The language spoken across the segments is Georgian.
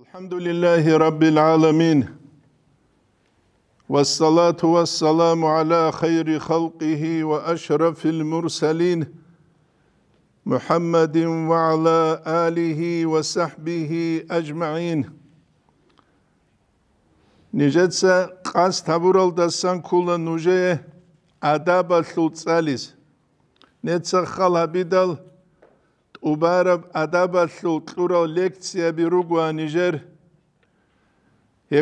الحمد لله رب العالمين والصلاة والسلام على خير خلقه وأشرف المرسلين محمد وعلى آله وصحبه أجمعين نجدس قاس تبورل دسان كل نجيه أداب الثلثاليس نتسخل بدل უბარა ადაბასო წურო ლექციები რუგვანიჟერ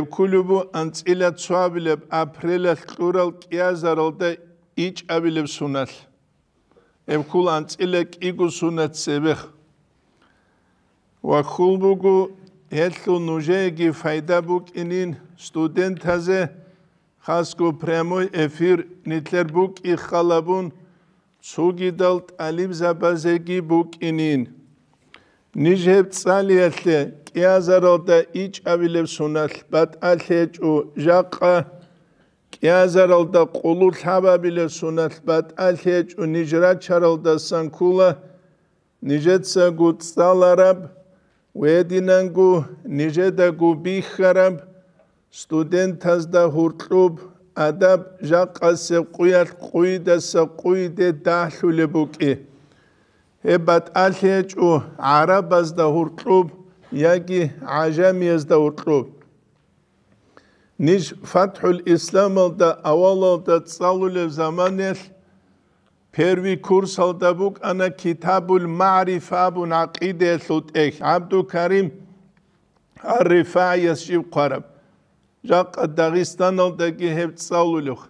ებქულუბუ ანცილა ცვაბლებ აფრელა წურალ კიაზარალ და იჭაბილებ სუნალ ებქულ ანცილა კიგუ სუნაცები ვახულბუგუ ეთლუ ნუჟეგი ფაიდაბუკ ინინ სტუდენტაზე ხასკუ პრემო ეფირ ნიტლერბუკ იხალაბუნ ცუგიდალ ალიბზაბაზე გიბუკინინ ნიჟებ წალიალე კიაზარო და იჭავილებს უნალ ბატალეჭუ ჟაყა კიაზარო და ყულუთავაბილებს უნალ ბატალეჭუ ნიჟრა ჩარალ და სანკულა ნიჟეცა გუცალარაბ ვედინანგუ ნიჟედაგუ ბიხარაბ სტუდენტას და ჰურტუბ ადაბ ჟაყასე ყუიარ ყუიდასა ყუიდე დაშულებოკი ებათ ალეჭუ არაბაზ და ჰურტუბ იაგი აჟამიაზ და ჰურტუბ ნიშ ფათჰულ ისლამ და ავალ და წალულე ზამანეს პერვი კურსალ და ბუკ ანა კიტაბულ მარიფა ბუნ აკიდე სუტეხ აბდუ კარიმ არიფა ისი ყარაბ ჟაკ დაღისტანალ დაგი ჰებწავლულიხ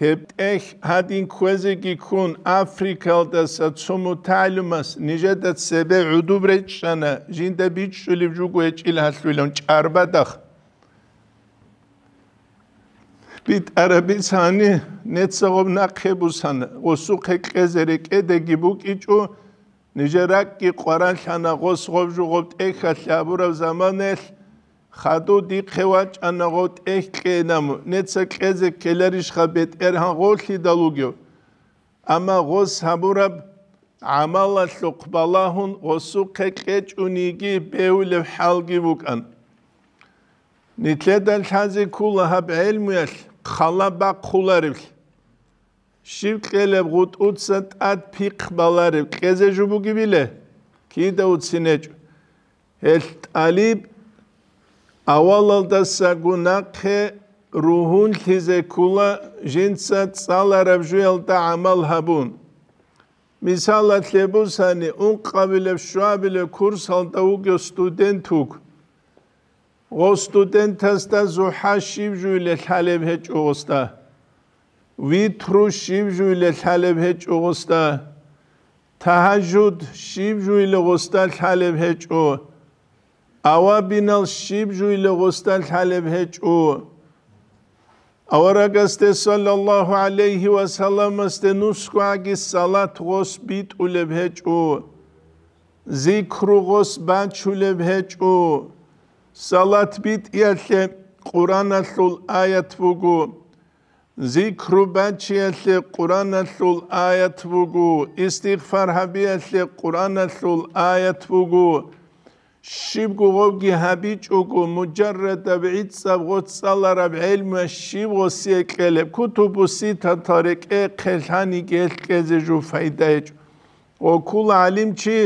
ჰებტ ეხ ჰადინ ქუეზე გიქუნ აფრიკალ და საცომო თალუმას ნიჟედაც სებე უდუბრე ჩანა ჟინდა ბიჩშული ჟუგუ ეჭილ ჰასლულონ ჭარბადახ ბიტ არაბისანი ნეცოგობ ნაკებუსან ოსუ ხეკეზერე კედე გიბუ კიჭუ ნიჟერაკი ყვარან ხანა ღოს ღობჟუ ღობ ეხა ლაბურავ ზამანელ ხადო დიხევა ჭანაღო ტეხკენამ ნეცა ყეზე კელერიშ ხაბეთ ერან ღოლი დალუგიო ამა ღო საბურაბ ამალა ლუყბალაჰუნ ოსუ ქეკეჭუნიგი ბეულევ ჰალგი ვუკან ნიტლედან ჩანზი ქულა ჰაბ ელმუელ ხალაბა ქულარი შივ ყელებ ღუტ უცა ტად ფიყბალარი ყეზე ჟუბუგი ბილე კიდე უცინეჭ ელ ტალიბ ავალალდა საგუნახე რუჰუნ ლიზეკულა ჟინცა ცალარავჟელდა ამალჰაბუნ მისალათ ლებუსანი უნყავილებ შუაბილე კურსალდა უგე სტუდენტუკ ო სტუდენტას და ზუჰაშიბჟულე ლალებჰე ჭუღოსტა ვითრუშიბჟულე ლალებჰე ჭუღოსტა თაჰაჯუდ შიბჟულე ღოსტა ლალებჰე ჭუღოსტა ავაბინალ შიბჟი ლოგოსთან ხალებ ჰეჭუ ავარაგასთე სალალლაჰუ ალეიჰი ვასალამასთე ნუსკვაგი სალათ ღოს ბიტულებ ჰეჭუ ზიქრუ ღოს ბანჩულებ ჰეჭუ სალათ ბიტიალე ყურანალულ აიათ ვუგუ ზიქრუ ბანჩიალე ყურანალულ აიათ ვუგუ ისტიღფარ ჰაბიალე ყურანალულ აიათ ვუგუ شيبغو غي هابي چوكو مجرد بعيد سبغو تسالر بعلم شيبغو سيكلب كتبو سي تطارق اي قلحاني كيل كيزجو فايدا يجو وكل علم چي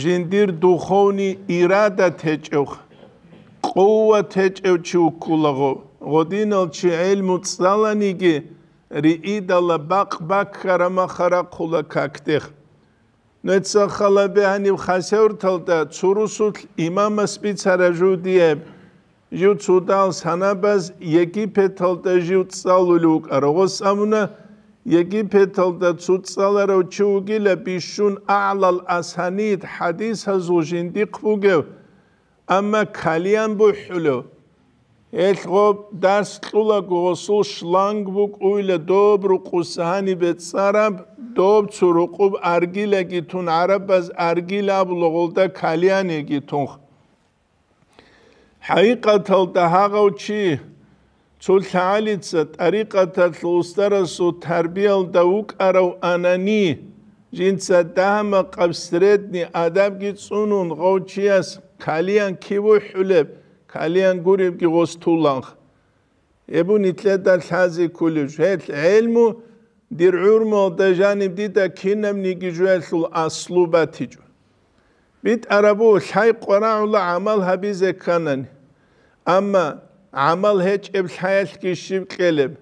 جندير دوخوني إرادة تجو قوة تجو چو كولغو غدينال چي علم تسالاني كي ري اي دالا باق باق كرما خرا قولا كاكتخ ნეცა ხალაბე ანი ხასევრთალ და ცურუსულ იმამას ბიცარაჟუდიე ჯუცუდალ სანაბაზ ეგიფეთალ და ჯუცალულუკ როგოს ამუნა ეგიფეთალ და ცუცალარო ჩუგილე ბიშუნ აალალ ასანიდ ჰადის ჰაზუჟინდი ყუგევ ამა ქალიან ბუჰულო ელღო დასწულა გოსულ შლანგბუკ უილე დობრუ ყუსანი ბეცარამ დობცუ რუყუბ არგილე გითუნ არაბაზ არგილაბ ლოღოლ და ქალიანი გითუნ ჰაიყათალ და ჰაღავჩი ცულთალიც ტარიყათალ უსტარასუ თარბიალ და უკარავ ანანი ჯინცა დამა ყავსრედნი ადამ გიწუნუნ ღოჩიას ქალიან ქივუჰულებ ქალიან გურიბ გიღოს თულანხ ებუნი თლედა თაზი ქულიშ ჰელ ელმუ dir urmo da janib dita kinam ni gijwesul aslubati ju bit arabu shay qara'ul amal habize kanan amma amal hech eb shayal kishib qelib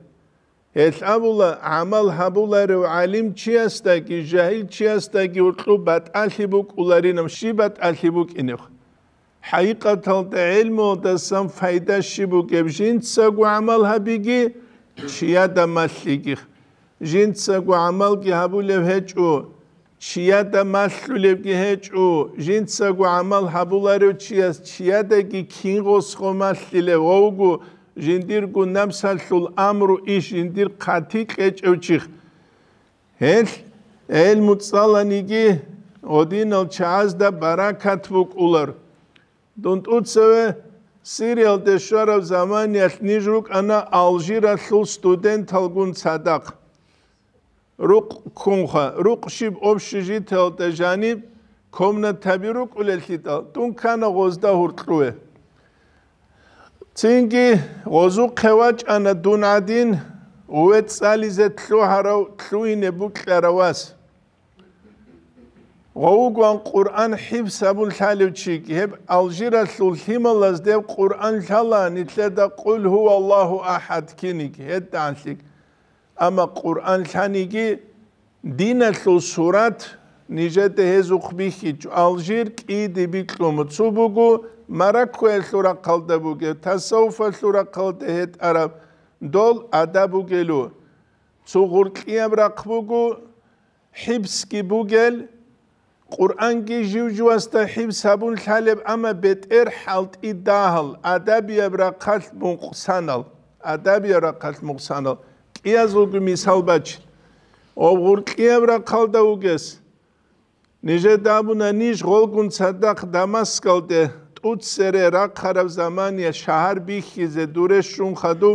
hech abula amal habular u alim chiasta ki jahil chiasta ki utlubat alibuk ularinam shibat alibuk inakh haqiqatan ta ilmo da san fayda shibuk ebjin tsagu amal habigi chiada masligi ჟინცა გუ ამალ კი ჰაბულევ ჰეჭუ ჩია და მასლულევ კი ჰეჭუ ჟინცა გუ ამალ ჰაბულარევ ჩიას ჩია და კი ქინღოს ხო მასლილევ ოუგუ ჟინდირ გუ ნამსალსულ ამრუ ის ჟინდირ ყათი ყეჭევ ჩიხ ჰელ ელ მუცალანი კი ოდინალ ჩააზ და ბარაკათ ვუკულარ დონტ უცევე სირიალ დეშვარავ ზამანიას ნიჟუკ ანა ალჟირა სულ სტუდენტალ გუნ ცადაკ რუკ ქუნხა რუკში ოფშიჟი თელტეჟანი კომნათები რუკულელში და თუნქანა ღოზდა ჰურტრუე წინგი ღოზუ ხევაჭანა დუნადინ უეცალიზე თლუჰარო თლუინე ბუკლარავას ღოუგან ყურან ჰიბსაბულ ხალივჩი ჰებ ალჟირა თლულ ჰიმალას დევ ყურან ხალანი თლედა ყულ ჰუ ალლაჰუ აჰად კინიკ ჰედანშიკ ამა ყურან ხანიგი დინასო სურათ ნიჟეთე ჰეზუხბიჰი ალჟირ კიდიბი კლუმო ცუბუგუ მარაკუე სურა ყალდებუგე თასაუფა სურა ყალდეთ არა დოლ ადაბუგელუ ცუღურკიამ რაკბუგუ ჰიბსკი ბუგელ ყურანკი ჟივჟუასთა ჰიბსაბულ ხალებ ამა ბეტერ ხალტი დაჰალ ადაბიებ რაკალ მუხსანალ ადაბიებ რაკალ მუხსანალ წიაზოგი მისალბაჩ ოღურკიევრა ხალდა უგეს ნიჟე დაბუნა ნიშ ღოლგუნ სადახ დამასკალდე ტუცერე რა ხარავ ზამანია შაჰარ ბიხიზე დურეშუნ ხადუ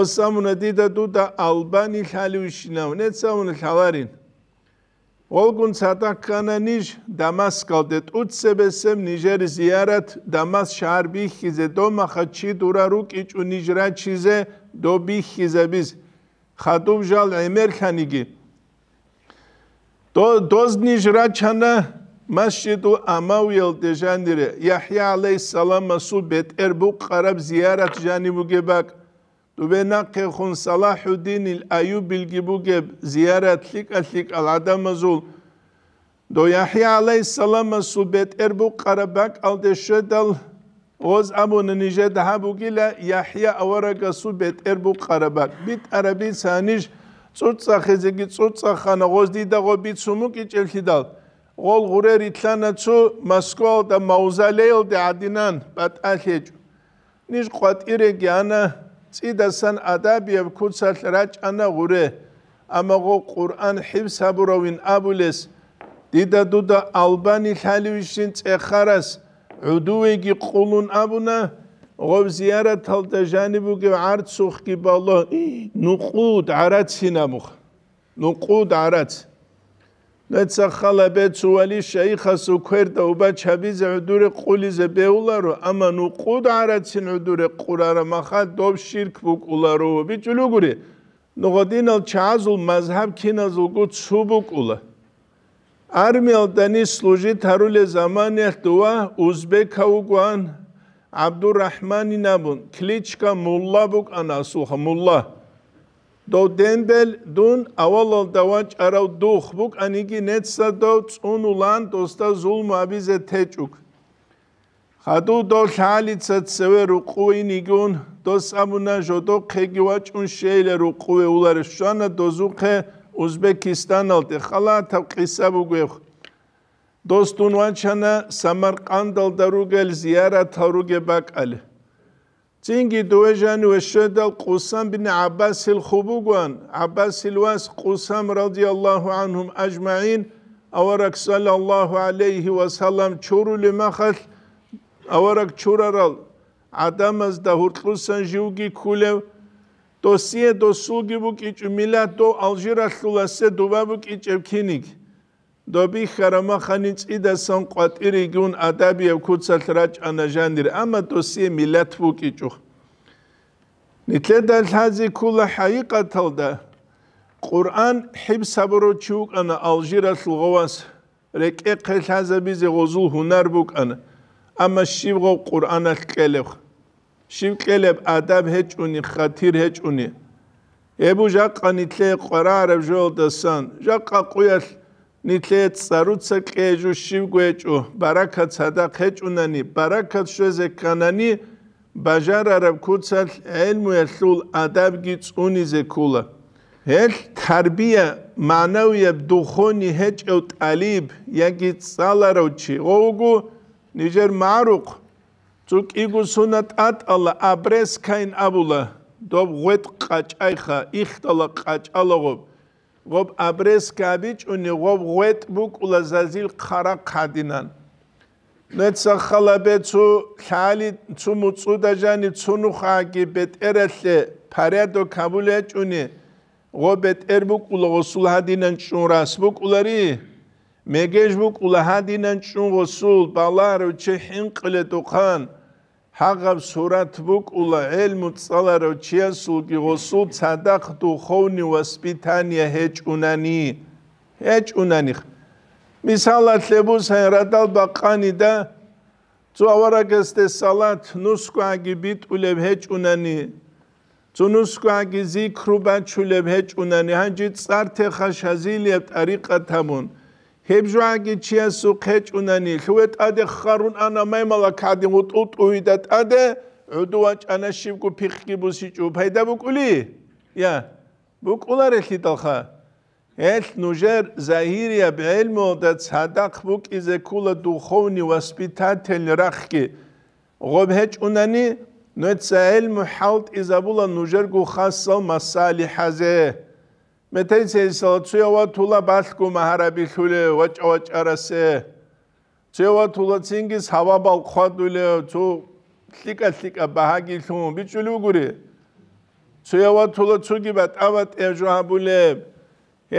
ოსამუნა დიდა დუდა ალბანი ხალიუშინა ნეცამუნა ხალარინ ოღუნ სადახ კანა ნიშ დამასკალდე ტუცებესემ ნიჟერი ზიარათ დამას შაჰარ ბიხიზე დომახა ჩი დურა რუკი ჭუ ნიჟრა ჩიზე დობიხიზების ხატუმჟალ ემერქანიგი დო დოზნიშ რაჩანა მასჯიდუ ამავიელდეჟანდირე იაჰია ალეისალამა სუბეთ ერბუ ყარაბ ზიარათ ჟანი მუგებაკ დუბენაკე ხუნ სალაჰუდინ ალ აიუბილ გიბუგებ ზიარათლიკ ალიკ ალ ადამაზულ დო იაჰია ალეისალამა სუბეთ ერბუ ყარაბაკ ალდეშედალ ოზ ამონი ნიჟე დაჰა ბუგილა იაჰია ავარაკა სუბეთ ერბუ ყარაბა ბიტ არაბი სანიშ წუწა ხეზეგი წუწა ხანა ოზდი და ღო ბიცუმუ კიჭელში და ოლ ღურე რითლანა ცუ მოსკოვ და მაუზალეილ და ადინან პატალჰეჯ ნიშ ყატირეგი ანა წიდასან ადაბია ქუცალ რაჭანა ღურე ამაღო ყურან ჰიბსაბროვინ აბულეს დიდა დუდა ალბანი ხალივიშინ წეხარას უდუვეგი ყულუნ აბუნა ღოზიარა თალდა ჟანიბუგი არცუხკი ბალო ნუყუდ არაცინამუხ ნუყუდ არაც ნეცა ხალაბე ცვალი შეიხას უქერდა უბა ჩაბიზ უდური ყულიზე ბეულარო ამა ნუყუდ არაცინ უდური ყურარა მახა დობ შირქ ბუკულარო ბიჭულუგური ნუღოდინალ ჩაზულ მაზჰაბ კინაზულ გუ ცუბუკულა армиалтани служит таруле заманях дуа узбекауган абдурахмани набун кличка мулла бук анасуха мулла до дембел дун авалол даванч арав дух бук аниги нетса до цунулан доста зулма бизе течук хаду до шалица цверу куинигун до самуна жодо кегивачун шейлеру куве уларшана до зухе اوزبکیستان ها دید. خلا تا قصه بگویید. دوستون واچهانه سمرقان داده رو گرد زیاره تا رو گرد بگرد. چینگی دوه جانوی قوسم بن عباسیل خوبو گوید. عباسیل واس قوسم رضی الله عنهم اجمعین اوارک صلی اللہ علیه و سلام چورو لی مخل اوارک چور را را عدم از دهرخوستان جیوگی کلو то сие до сугиву кичу мила то алжира хуласе дубаву кичев киник доби харама ханичи да сан кватири гун адаби кутсал рач анажандир ама то сие милат ву кичу нитле дал хази кула хайка талда قران حب صبرو چوك انا الجيرا سلغواس رك اقل حزبي زي غزول هنر بوك انا اما شيبغو قران اخ كلخ შიმკელებ ადამ ჰეჭუნი ხათირ ჰეჭუნი ებუ ჟაყანი თლე ყვარარებ ჟოლდასან ჟაყა ყუეს ნითლე წარუცა ყეჟუ შიმგვეჭუ ბარაკაც ადა ხეჭუნანი ბარაკაც შეზე კანანი ბაჟარ არაბ ქუცალ ელმუ ესულ ადაბ გიწუნი ზეკულა ელ თარბია მანავია დუხონი ჰეჭევ ტალიბ იგი წალაროჩი ოგუ ნიჟერ მარუყ ზუ კიგუსუნა ტატალა აბრეს კაინ აბულა დობ ღვეთ ყაჭაიხა იხტალა ყაჭალოღო ვობ აბრეს კაბიჭ უნი ვობ ღვეთ ბუკულა ზაზილ ხარა ყადინან ნეცა ხალაბეცუ ხალი ცუ მუცუ დაჟანი ცუნუ ხაგი ბეთ ერელე ფარედო ქაბულე ჭუნი ვობეთ ერბუკულა ოსულ ჰადინან ჭურას ბუკულარი მეგეშ ბუკულა ჰადინან ჭუნ ოსულ ბალარო ჩი ჰინ ყლე თუ ხან ჰაღავ სურათ ბუკულა ელმუ წალარო ჩიასულ გიღოსუ ცადახ თუ ხოვნი ვასპიტანია ჰეჭუნანი ჰეჭუნანი მისალათ ლებუს ჰერადალ ბაყანი და ძუ ავარაგესტე სალათ ნუსკვაგი ბიტულებ ჰეჭუნანი ძუნუსკვაგი ზიქრუბა ჩულებ ჰეჭუნანი ჰანჯი წართე ხაშაზილია ტარიყათამონ ჰებჟვანგი ჩიასუ ხეჭუნანი ხუეტადე ხარუნ ანა მაიმალა კადი უტუტუი და ტადე უდუან ჭანაშივკუ ფიხკიბუსი ჭუფაი და ბუკული ია ბუკულარ ეხიტალხა ეს ნუჟერ ზაჰირია ბილმო და სადაქ ბუკიზე კულა დუხოვნი ვასპიტატელ რახკი ღობჰეჭუნანი ნუეცა ილმუ ჰალტ იზაბულა ნუჟერ გუ ხასალ მასალი ჰაზე მეთენსეო ცუევა თულა ბასკუ მაჰარაბი ხულე ვაჭო ვაჭარასე ცუევა თულა ცინგი სავაბალ ხვადულე თუ ლიკა ლიკა ბაჰაგი ხუ ბიჭულუგური ცუევა თულა ცუგი ბატავატ ეჟუაბულე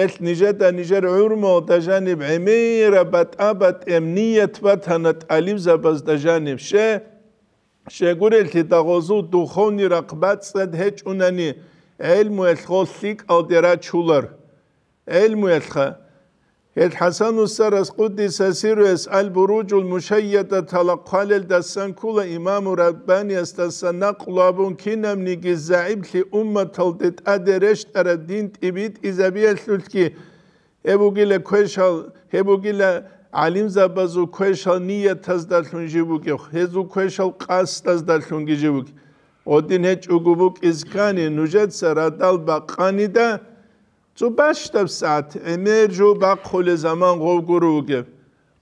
ეს ნიჟეტა ნიჟერ ურმო დაჟანი ბემირა ბატაბატ ემნიეთ ბათანატ ალი ზაბაზ დაჟანი შე შეგურელთი დაღოზუ დუხონი რაყბაც და ჰეჭუნანი ელმუეს ხოლსიკ ალდერა ჩულერ ელმუეს ხა ეს ჰასანუს სარას ყუდის ასირეს ალბურუჯულ მუშაიადა თალაყალელ დასანკულა იმამუ რაბანიას დასანა ყლაბუნ კინამ ნიგი ზაიბლი უმმათალ დეთ ადერეშ ტარა დინ ტიბით იზაბიელსულკი ებუგილე ქეშალ ებუგილე ალიმ ზაბაზუ ქეშალ ნიეთას დასუნჯიბუკი ეზუ ქეშალ ყასტას დასუნგიჯიბუკი ოდინე ჭუგუბუ კისკანი ნუჟეცარა დალბაყანი და ცუბაშტებ საათ ენერგიობა ხოლე ზამან ღოვგურუგე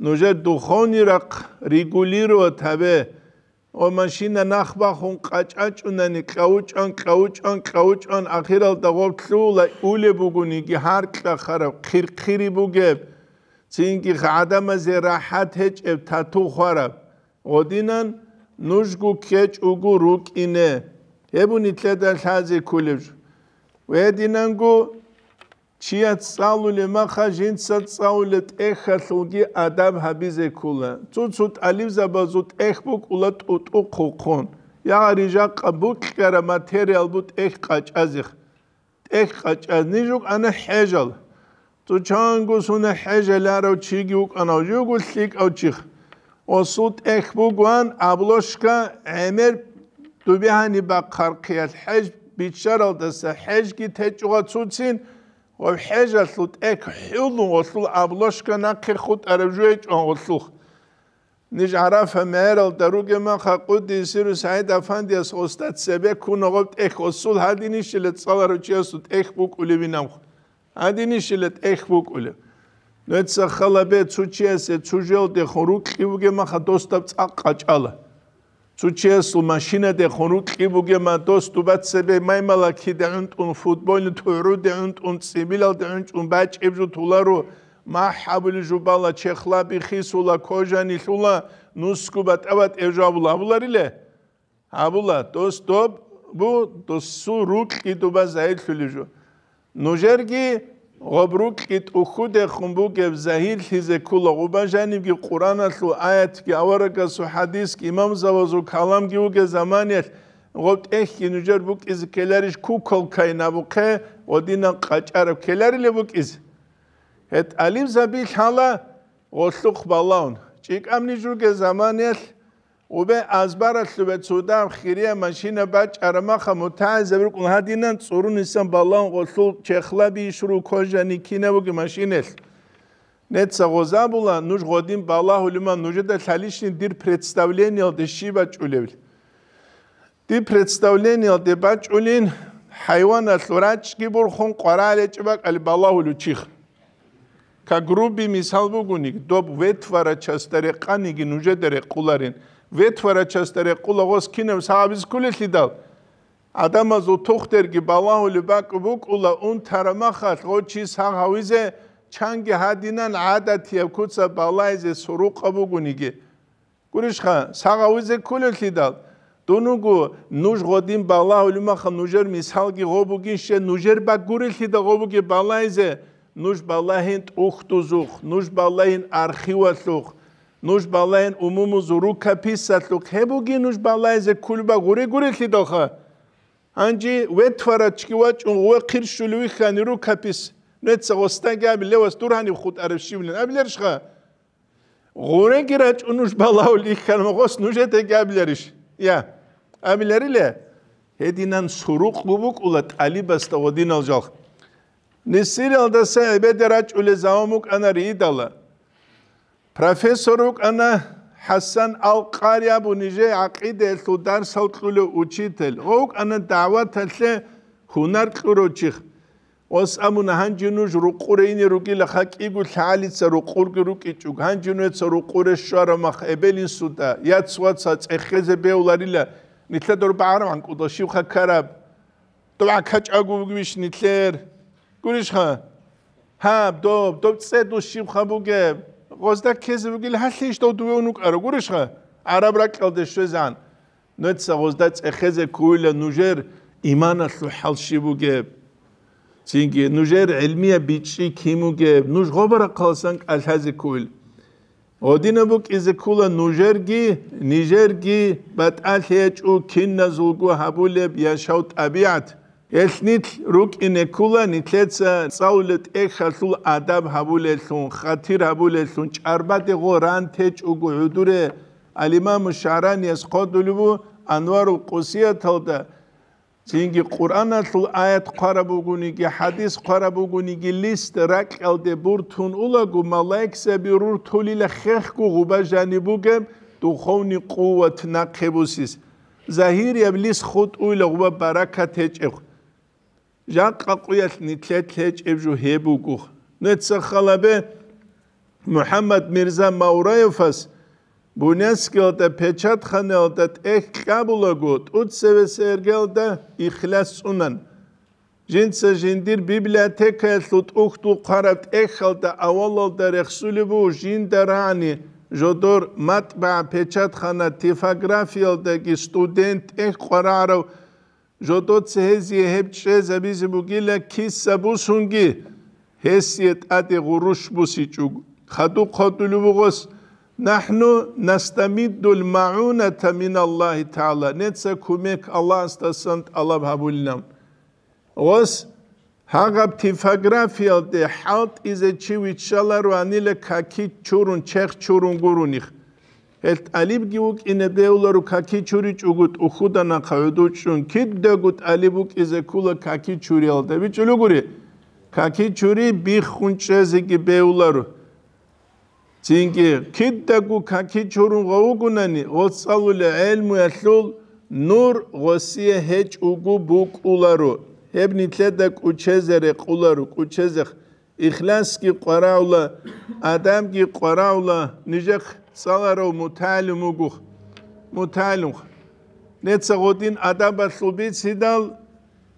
ნუჟე დუხონი რაკ რეგულირო თავე ო მანშინა ნახვა ხონ ყაჭაჭუნანი ყაუჭონ ყაუჭონ ყაუჭონ ახირალ დაღოთლულა ულებუგუნი კი ჰარკა ხარა ხირხირი ბუგე წინკი ხადამაზე რაჰათ ეჭებ თათუ ხარა ოდინან ნუჟგუ ქეჭუგუ რუკინე ებუნი წედა ლაზი ქულებ ვედინანგუ ჩიაც სალული მახა ჟინცაც სალული ეხალუგი ადამ ჰაბიზე ქულა წუცუთ ალივზაბაზუთ ეხბუ კულა ტუტუ ხოხონ იარიჟა ყბუ ქერა მატერიალბუთ ეხ ყაჭაზი ეხ ყაჭაზ ნიჟუკ ანა ჰეჟალ თუ ჩანგუ სუნა ჰეჟალარო ჩიგი უკანა ჯუგულ ლიკ ოჩიხ ოსუთ ეხბუგვან აბლოშკა ემერ დუბიჰანი ბაქარქიალ ჰეჯ ბიჩარალდასა ჰეჯგი თეჭუღა ცუცინ ო ჰეჯასუთ ეკ ჰულუ ოსულ აბლოშკა ნაკერხუთ არევჟუე ჭონოსუ ნიჟ არაფა მერალ დარუგე მახა ყუდი სირუ საიდ აფანდიას ოსტად სებე ქუნოღობ ეხ ოსულ ჰადინიშილე წალაროჩიასუთ ეხბუკულევინამ ჰადინიშილე ეხბუკულევინამ ნუ ეს ხალაბე ცუჩეს ცუჟელდე ხორუ ყივგე მახა დოსტავ წაყაჭალა ცუჩეს მაშინადე ხორუ ყივგე მა დოსტუბაცები მაიმალა ქიდე ანტუნ ფუტბოლი თურუ დე ანტუნ ცემილალ დე ანტუნ ბაჭებჟუ თულარო მაჰაბულ ჟუბალა ჩეხლაბი ხისულა ქოჟანი ხულა ნუსკუბა ტავატ ეჟავულა აბულარილე აბულა დოსტობ ბუ დოსურუ ყიდუბა ზაილ ხულიჟუ ნუჟერგი ღობრუკ კით უხუდე ხუმბუგებ ზაჰირ ლიზე ქულო უბანჟანიმგი ყურანალუ აიათგი ავარაგასუ ჰადისკი იმამზავაზუ ქალამგი უგე ზამანიათ ღობტეხი ნუჯერ ბუკიზ ქელარიშ ქუქოლქაი ნაბუქე ოდინა ყაჭარა ქელარილე ბუკიზ ეთ ალიმზაბი ლალა ღოლუხ ბალაუნ ჭიკამნიჟუგე ზამანიათ უბე აზბარალშვე ცუდა ხირია მაშინა ბაჭარმა ხმოთაზებრ ყუნადინან წურუნისან ბალან ყოსულ ჩეხლაბი შრუ ქოჟანი კინევგი მაშინელ ნეცა ღოზაბულა ნუშ ღოდიმ ბალაჰულიმა ნუჟა და ხალიშნი დირ პრედსტავლენი ალ დეშიბა ჭულევლ დი პრედსტავლენი ალ დე ბაჭულინ ჰაივანა სურაჩკი ბურხონ ყარალე ჭბა ყალი ბალაჰულუ ჩიხ ქა გრუბი მისალბუგუნი დობ ვეთვარა ჩასტერე ყანიგი ნუჟა დერე ყულარინ ვეთვარა ჩასტერე ყულოღოს კინემ საავის კულეთი და ადამაზო თოხტერგი ბალაული ბაკბუკულა უნთარმა ხალ ღოჩი საღავიზე ჩანგი ჰადინან ადათია ქუცა ბალაიზე სრუყაბუგუნიგი გურიშხა საღავიზე კულეთი და დუნუგუ ნუჟღოდიმ ბალაული მახ ნუჟერ მისალგი ღობუგი შე ნუჟერ ბაგურილი და ღობუგი ბალაიზე ნუჟბალაჰინ უხტუზუხ ნუჟბალაჰინ არხივალუხ ნუშბალენ უმუმუზუ რუკაფისათლუ ხებუგი ნუშბალაიზე ქულბა გურიგური ხიდოხა ანჯი ვეთვარა ჩკივა ჭუნ უეხირშული ვიხანი რუკაფის ნეცა ოსტანგაბი ლევას თურანი ხუტარე შივლენ აბლერშხა გურეგირა ჭუნ ნუშბალაული ხან მოხოს ნუშეთე გაბლერიშ ია აბლერილე ედინან სრუყუბუკულა ტალიბას და ოდინალჯალ ნისირალ და საიბედერაჭული ზაომუკ ანარი იდალა პროფესორ უკანა ჰასან ალყარიაბუნიჟე აყიდე ლუდარ სოლტული უჩიტელ უკანა დავათალე ჰუნარ ყუროჩი ოს ამუნ ჰანჯინუჟ რუყურეინი რუკილა ხაკიგუ ლალიცა რუყურგი რუკიჩუ ჰანჯინუეცა რუყურეშვარა მახებელი სუდა იაცვაცა წეხეზე ბეულარილა ნიტლადორ ბარან კუდოში ხაკარა დვა ხაჭაგუგვიშ ნიტლერ გურიშხა ჰა დო დო წედუ შიხაბუგე ყოს და ქეზვგილ ჰალიშ თო დუე უნუკა როგორ ისხა არაბრა კელდე შეზან ნეცა ყოსდა წეხეზე კუილა ნუჟერ იმანას ჰალში ბუგე ჩინგე ნუჟერ ილმია ბიჭი ქიმუგე ნუჟ ღობარა ყალსან ალჰაზე კუილ ოდინა ბუ კიზე კულა ნუჟერგი ნიჟერგი ბატალჰე ჭუ ქინნა ზულგუ ჰაბულებ ياشავ ტაბიათ ესნით რუკინე კულანი წეც წაულეთ ეხასულ ადამ ჰაბულესუნ ხათირ ჰაბულესუნ ჭარბადე ღო რანთე ჭუგუ ჰუდურე ალიმამ შარანი ეს ყოდულუ ანვარულ ყუსია თოდა ჯინგი ყურანასულ აიათ ყარაბუგუნიგი ჰადის ყარაბუგუნიგი ლისტ რაკელდე ბურთუნ ულაგუ მალაიქსები რურთულილე ხეხკუ ღუბაჟანი ბუგემ დუხოვნი ყუვათ ნაქებუსის ზაჰირი აბლის ხუტ უილა ღუბა ბარაკათე ჭეხ ჟან ყაყუიას ნიცე თეჭებჟუ ჰებუგუ ნეცა ხალაბე მუჰამმად მირზა მაურაევას ბუნესკელტა პეჩატხანელტა ეხ ყაბულოგუ უცევეს ერგელდა იხლასუნან ჯინცა ჯინდირ ბიბლიოთეკას უტუხტუ ყარატ ეხალდა ავალალდა რეხსულიბუ ჯინდარანი ჟოდორ მატბა პეჩატხანა ტიფოგრაფიელდა კი სტუდენტ ეხ ყარარო ჟოტოცეზიე ჰებჩეზე მისი მუგილა ქისაბუსუნგი ჰესიე ტატი ღურუშბუსი ჭუ ხადუ ხოტული ბუღოს ნახნუ ნასტამიდულ მაუნათა მინალლაჰი თაალა ნეცა ქუმეკ ალასტასან ალაბ ჰაბულნამ ოს ჰაგაბ თიფაგრაფიალ დე ჰალტ იზე ჩივი ჩალარვანილე ქაკი ჩურუნ ჩეხ ჩურუნ გურუნიხ ერთ ალიბგი უკინედეულორუ ქაკიჩური ჭუგუტ უხუდანა ხავდუჩუნ კიდდეგუტ ალიბუკიზე ქულა ქაკიჩური ალდები ჭულუგური ქაკიჩური ბიხუნჭეზი კი ბეულარუ ჯინკი კიდდეგუ ქაკიჩურუნ ღოუგუნანი ოცალული ელმუ ალულ ნურ ღოსიე ჰეჭუგუ ბუკულარუ ებნი თლედა კუჩეზერე ყულარუ კუჩეზე ихлас ки қараула адам ки қараула ниже цалару муталиму гух муталух нецагодин адам ба субицидал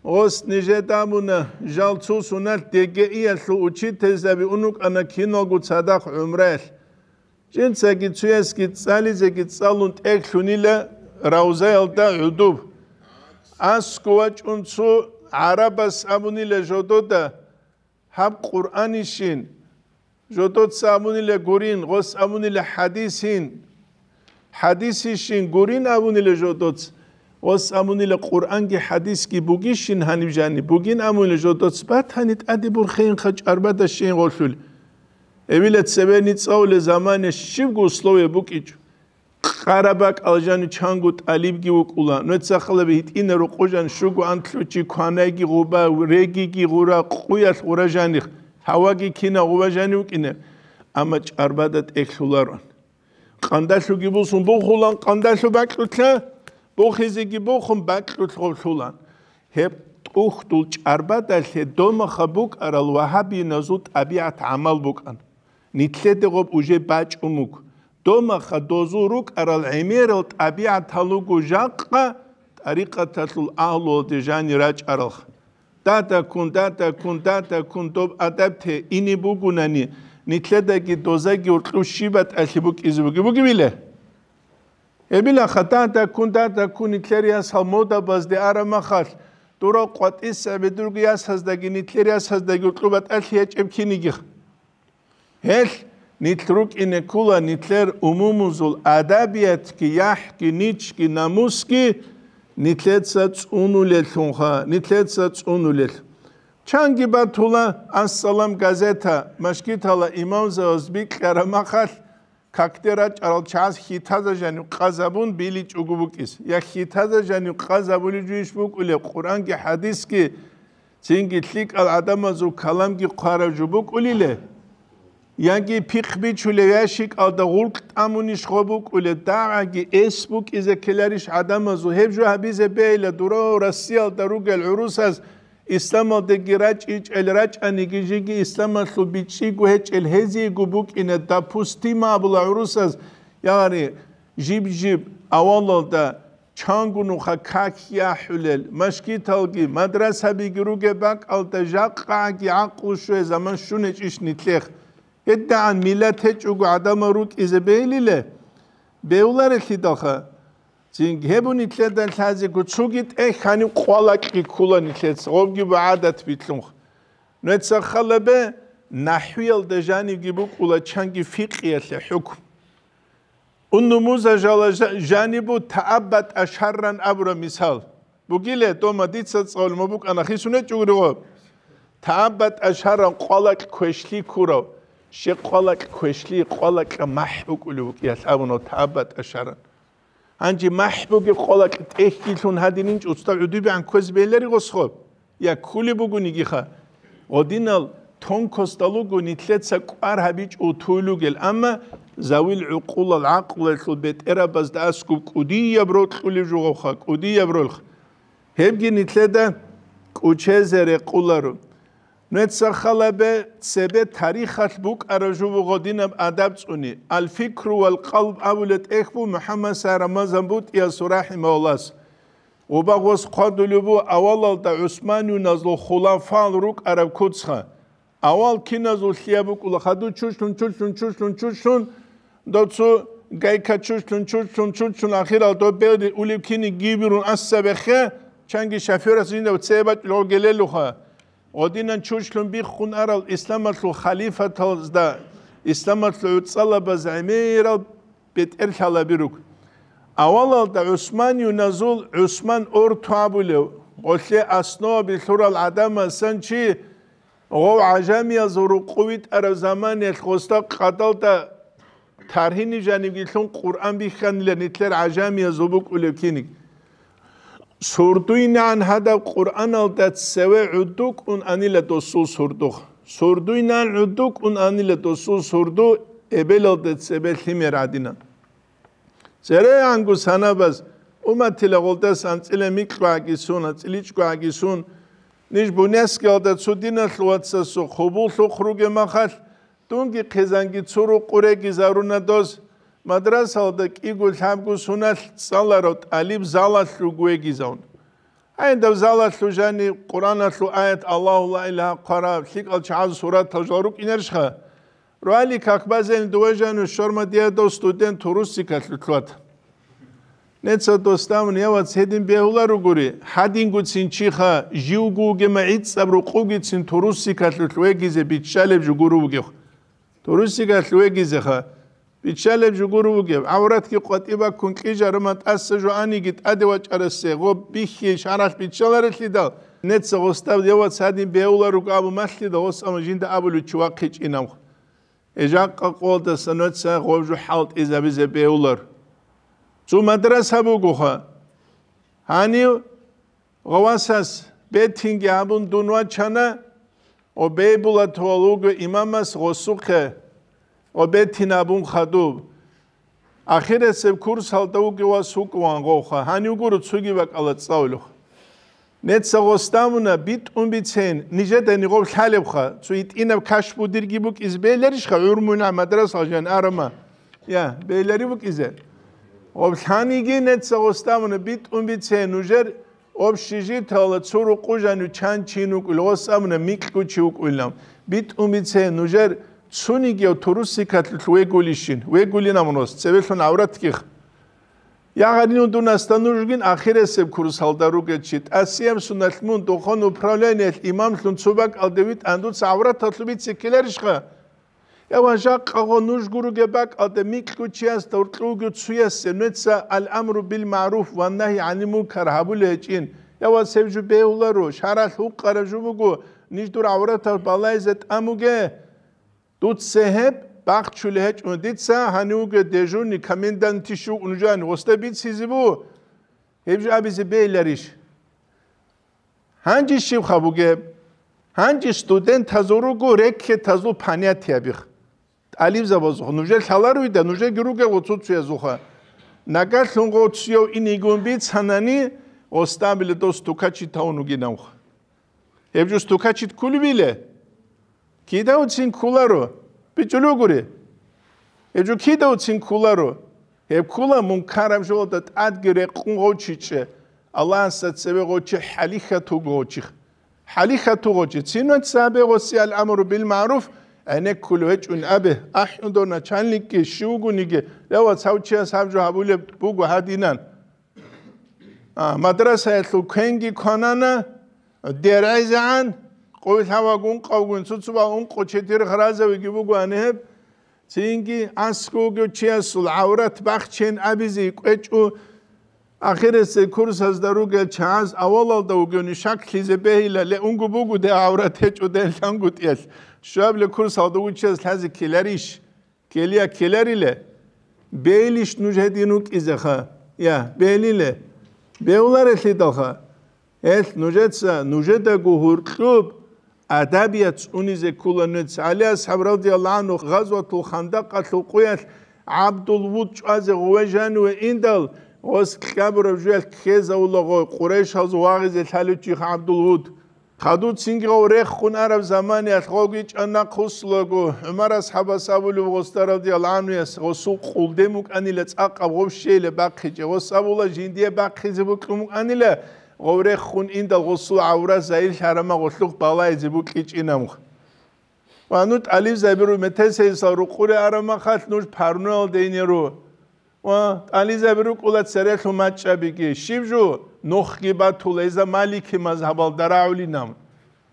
ос ниже дамуна жалцу сунат деге ия су учитезаби унук ана киногу цадах умрел чинцаги чуяски цализеги цалун текхунила раузаелта удуб аскуа чунцу арабас амунила жодода ჰამ ყურანიშინ ჟოთოც ამუნილე გურინ ღოს ამუნილე ჰადისინ ჰადისიშინ გურინ ამუნილე ჟოთოც ოს ამუნილე ყურანგი ჰადისკი ბუგიშინ ჰანიბჟანი ბუგინ ამუნილე ჟოთოც ბათანი ტადიბურ ხენხა ჭარბა და შენ ღოშულ ემილეთ სევენი წაულე ზამანე შიგ უსლოვე ბუკიჩუ ყარაბაკალჟანი ჩანგუ ტალიბგი უკულა ნეცახლები იტინე რო ყოჟან შუგო ანთლუჩი ქანაიგი ღობა რეგიგი ღურა ყუიას ყურაჟანი ჰავაგი ქინა ღობაჟანი უკინე ამა ჭარბა და ტექლულარონ ყანდაშუ გიბულსუნ ბუხულან ყანდაშუ ბაკლუთა ბუხიზი გიბუხუნ ბაკლუთ ღობულან ჰე ტუხტულ ჭარბა და ლე დომხა ბუკ არალ ვაჰაბი ნაზუ ტაბიათ ამალ ბუკან ნიტლედე ღობ უჟე ბაჭუმუკ дома хадозу рук арал эмерл табиа талугу жақа тариқататул ахлу дижани рач арах тата кун тата кун тата кун топ адапте ини бугунани нитледаги дозаги уртлушибат ахибук избуги бугивиле эбила хата та кун тата кун нитлерия салмода базде арама хал дура қатис сабедургия саздаги нитлерия саздаги уртлубат ахия чемкиниги хел ნიტრუკინე კულა ნიტლერ უმუმუზულ ადაბიათკი яхკი ნიჩკი ნამუსკი ნიტლეცა წუნულელთუნხა ნიტლეცა წუნულელ ჩანგი ბათულა ასალამ გაზეთა მაშკითალა იმავზე ოზბი ყარამახალ ქაქტერა ჭარალ ჩანს ჰითაზაჟანი ყაზაბუნ ბილი ჭუგუბუკის ია ჰითაზაჟანი ყაზაბული ჯიშბუკულე ყურანკი ჰადისკი წინგი თლიკალ ადამაზუ ქალამკი ყარაჯუბუკულილე یعنی پیخ بی چوله یشیک آده غلقت امونیش خوبوک اولی گی ایس بوک ایزه کلریش عدم ازو هیب جو حبیز بیل درو و رسی آده روگ عروس از اسلام آده گیرچ ایچ ال رچ اسلام آتلو بیچی گو هیچ ال هیزی گو بوک اینه دا پوستی ما عروس از یعنی جیب جیب اوال دا چانگو نوخا کک یا حلل مشکی تلگی مدرس ها بیگی روگ بک جاق زمان ედან მილათე ჭუგუ ადამრუ ტიზებელილე ბეულარე ხიდახა წინ გებუნი წედან ლაზი გუჩუგით ე ხანი ყვალა კიქულანი ხეც ოგი ბაადათ ვითლუნხ ნეცა ხალებე ნაჰვიელ დეჟანი გიბუ ყულა ჩანგი ფიყია ლე ჰუკ უნუ მუზა ჟალა ჟანი ბუ თააბატ აშარან აბრა მისალ ბუგილე ტომა დიცა წოლ მობუკანა ხისუნე ჭუგრიო თააბატ აშარან ყვალა ქეშლი ქურო შე ყოლაკ ქეშლი ყოლაკ მაჰბუკული უკია საბუნო თაბატაშარან ანჯი მაჰბუკი ყოლაკ ტეჰილუნ ჰადინინ ჩუცტა უდიბი ან ქეზბელერი ღოსხობ ია ქული ბუგუნი გიხა ოდინალ თონ ქოსტალუ გუნი თლეცა ყარ ჰაბიჭ უთულუ გელ ამა ზავილ უყულალ აყლელ ბეთ ერაბაზ და ასკუ კუდია ბრო ქული ჟუღავხა კუდია ბროლხ ჰემგინი თლედა კუჩეზერე ყულარო ნეცახალაბე ცებე თარიხალ ბუკარაჟუბუღოდინამ ადაბწუნი ალფიქრუ ვალყალბ აულეთ ეხბუ მუჰამმად სარამაზანბუთ იასურაჰიმაულას უბაღოს ყადულუბუ ავალალდა უსმანიუ ნაზლო ხულაფალ რუკ არაბკუცხა ავალ კინაზულ ხიაბუკულა ხადუ ჩუშუნ ჩუშუნ ჩუშუნ ჩუშუნ დოცუ გაიქა ჩუშუნ ჩუშუნ ჩუშუნ ახირალდო ბელი ულიქინი გიბირუნ ასსაბეხე ჩანგი შაფიურას ინდა ცებატ ლოგელელუხა ოდინან ჩურჩლუნ ბიხუნ არალ ისლამათლუ ხალიფათალს და ისლამათლუ უცალაბაზ ამირალ ბეტერ ხალაბირუკ ავალალდა უსმან იუნაზულ უსმან ორთუაბულე ოლე ასნობი ლურალ ადამა სანჩი ო აჟამია ზურუ ყვით არა ზამანე ხოსტა ყადალ და თარჰინი ჟანი გილთუნ ყურან ბიხანილენ იტლერ აჟამია ზუბუკ ულევ ქინიკ სურდუინან ჰადა ყურანალ და ცევე უდუ ყურანილა და სულ სურდუ სურდუინან უდუ ყურანილა და სულ სურდუ ებელალ და ცევე ლიმერადინა ზერე ანგუ სანაბას უმათილა ყოლდა სამწილე მიკვაგისუნა წილიჭკვაგისუნ ნიშბუნეს ყოლდა ცუდინა ლუაცას ხუბულ ხრუგე მახალ დუნგი ხეზანგი ცურუ ყურეგი ზარუნადოს მადრასალ და კიგო სამგუს უნას წალარო ალიბ ზალასუ გუეგიზონ აი და ზალასუ ჟანი ყურანასუ აიათ ალაჰუ ლა ილაჰ ყარა სიკალ ჩან სურათ თაჟარუ კინერშხა როალი ქაკბაზენ დუეჟანუ შორმადია და სტუდენტ რუსიკას ლუთვათ ნეცა დოსტამ ნიავა ცედინ ბეულარუ გური ჰადინგუ წინ ჩიხა ჟიუგუ გემა იცაბრუ ყუგი წინ თურუსიკას ლუთვეგიზე ბიჩალებ ჟგურუ გიხ თურუსიკას ლუეგიზე ხა ვიჩალებ ჯგურუგე ავრატკი ყოტიბა კუნკიჟა რომატასე ჟანიგი ტადევაჭარესე ღო ბიხი შარაშ ბიჩალერეთი და ნეცო ოსტავ დევა სადი ბეულარუ კაბ მასლი და ოსამ ჟინდა აბულუ ჩვაყი ჭინამ ეჟაყა ყოლდა სნოცა ღო ჟუ ჰალტ იზაბიზე ბეულარ ჯუ მადრასა ბუგუხა ჰანი ღოვასას ბეთინგი აბუნ დუნვა ჩანა ო ბეიბულა თოლუგ იმამას ღოსუხე ობეთინაბუნ ხადუბ ახირესე ქურსალტა უკვა სუკუან ღოხა ჰანი უგურ ცუგივა ყალა წავლო ნეცოგოსტამუნა ბიტუმბიცენ ნიჟედენი ღო ხალებხა ცუ იტინებ ქაშბუდირგიბუკ იზბელერიშ ხა ურმუნა მადრასალჟან არმა ია ბელერიბუკ იზე ოფლანიგი ნეცოგოსტამუნა ბიტუმბიცენ უჟერ ოფშიჟი თალა ცურუ ყუჟანუ ჩანჩინუკ ლოსამუნა მიკკუჩი უკვილამ ბიტუმბიცენ უჟერ სუნიგე თუ რუსი კათლ უეგულიშინ უეგულინამონოს წეველთან ავრატკიხ იაღარინუ დუნასთან უჟგინ ახირესებ ქურსალდარუგეთში ტასიამ სუნალმუნ დოხონ უფრავლენელ იმამლუნ ცუბაკ ალდევით ანდუც ავრატათლუბი ციკილერიშხა ევანშა ყაღონ უჟგურუგებაკ ალდე მიკკუჩიას დორტლუგუ ცუიასე ნეცა ალ ამრუ ბილ მარუფ ვანაჰი ანი მუნკარ ჰაბულეჩინ ევა სევჯუ ბეულარუ შარალ უყარაჟუბუგუ ნიშდურ ავრატალ ბალაიზეთ ამუგე тутсеб бахчуле хэчундица ханиуге дежурни комендантишу унжан хостебит сизбу хэбжабизе бейлериш ханжи шивхабуге ханжи студент тазуругу рекхе тазу панятябих алив забозу хунуже халаруйда нуже груге воцуцуя зуха нага хунгоцио инигунби цанани остабиле досту качи таунуги наух хэбжу стукачит кулбиле კიდევ ცინკულარო პიჭულუგური ეჯუ კიდევ ცინკულარო ებკულა მონკარამშულო და ადგირე ყუნღოჩიჭე ალანსაცებიღოჩი ჰალიხათუ გოჩი ჰალიხათუ გოჩი ცინოცაბეღოსი ალამრუ ბილმაруф ანეკულუ ეჯუ ნაბე აჰუნდონა ჩანლიკი შუგუნიგე ლევა საუჩია სამჯუ აბულე ბუგუ ჰადინან ა მადრასა ეთლუ ქენგი ქონანა დერაიზან ყოველთავა გუნყავგუნ ცუცუბა უნყო ჩეთერ ხრაზევი გიბუგანებ წინგი ასკოგო ჩიასულ აურათ ბახჩენ აბიზი ყეჭუ ახერეს კურსას და როგე ჩანს ავალალ და უგონი შაკლიზე ბეილა ლე უნგუ ბუგუ და აურათ ეჭუ დელთანგუტიას შუაბლე კურსა და უჩეს ლაზი კელერიშ კელია კელერილე ბეილიშ ნუჟედინუ კიზახა ია ბეილილე ბეულარეთი დახა ეს ნუჟეცა ნუჟედა გუჰურ ხუბ ადაბიат უნიზე კულანეც ალია საბრალდიალანო ღაზვათულ ხანდაყათულ ყუიალ აბდულვუდ ჭაზე ღვეჟანუ ინდალ ოს ქაბურებჟელ ქეზაულოღო ყურეშავზ ვაღიზე თალუჭი აბდულვუდ ხადუ ცინგიღორე ხუნარავ ზამანი ახოგი ჭანა ხუსლოგო უმარა საბასაბულუ ღოსტარავდიალანუ ეს ოსუ ყულდემუკანილა წაყავ ღობშელე ბაქიჭე ოსაბულა ჟინდია ბაქიზე ბუკუმუკანილა ყოვრე ხუნ ინდა ღოსუ აურა ზაი შარამა ღოსუ ბალაი ძიბუ კიჭინამხ ანუ ტალიბ ზაბირუ მეთესე ისა რო ყურე არამა ხალ ნუ ფარნულ დენერო ვა ტალიბ ზაბირუ ყულად სერე ხუ მაჭები კი შიბჟუ ნოხი ბათულ ეზა მალიკი მაზაბალ დარავლინამ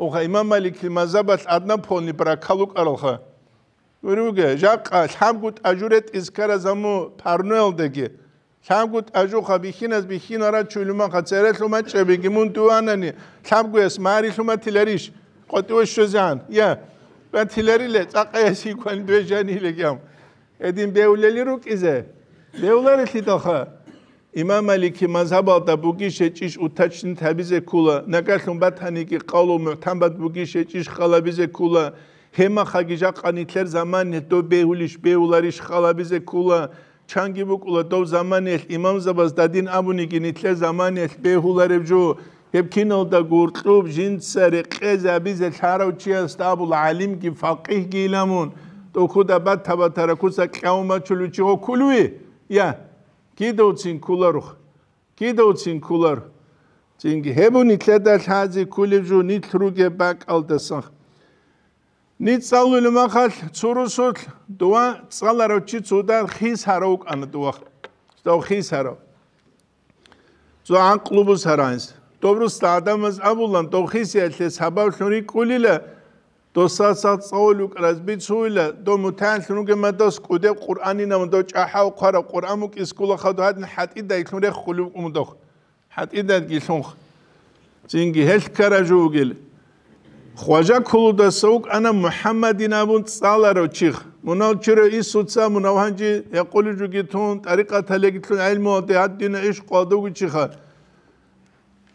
ოხა იმა მალიკი მაზაბალ ადნა ფონი ბრა ქალუკარო ხა ვერუგე ჟაყა ჰამგუტ აჟურეთ ისკარა ზამუ ფარნულ დეგი სამგუთ აჟოხა ბიხინას ბიხინარა ჩულუმა ხაცერე ლუმა ჭები გიმუნტუანანი სამგუეს მარი ლუმა თილერიშ ყოტუე შეზან ია და თილერილე წაყესი ქვენ დვეჟანილე გამ ედინ ბეულელი რუკიზე ბეულერი თითოხა იმამ ალიკი მაზაბალ და ბუგი შეჭიშ უთაჩნი თაბიზე ქულა ნაკახუნ ბათანი კი ყალო თამბად ბუგი შეჭიშ ხალაბიზე ქულა ჰემა ხაგი ჟაყანი თლერ ზამანი დო ბეულიშ ბეულარიშ ხალაბიზე ქულა ჩანგიბუკულა დო ზამანეს იმამზაბას დადინ აბუნიკი ნითლე ზამანეს ბეჰულარებჯუ ებქინალ და გურტუბ ჯინცარი ყეზა ბიზე ჩაროჩიან სტაბულ ალიმ კი ფაყიჰ გილამუნ დო ხუდა ბათაბათარა ქუსა ყაუმაჩულუ ჩიო ქულვი ია კიდოცინ ქულარუ კიდოცინ ქულარ ჯინგი ჰებუნი თლედა ჩაზი ქულიჯუ ნითრუგე ბაკალდასახ ნიცალულ მახალ ცურუსულ დუა წალაროჩი ცუდა ხის არა უკან დუა სტო ხის არა ზო ან კლუბს არანს დობრუს და ადამას აბულან დო ხის ეთლე საბავშური კულილა დო საცაცაულ უკრას ბიცულა დო მუთანშნუ გემადოს კუდე ყურანი ნამ დო ჭაჰა ყარა ყურამუ კისკულა ხადო ადნ ჰატი და იქნურე ხულუ უმდო ჰატი და გისუნხ ძინგი ჰელკარაჟუგილ ხვაჟა ქულდა საუკ ანა მუჰამადინ აბუნ წალარო ჩი მუნავჩრო ის უცა მუნავანჯი ეყული ჯუგი თუნ ტარიკათა ლეგი თუნ აილმო დე ადინ ეშ ყოდო გიჩი ხა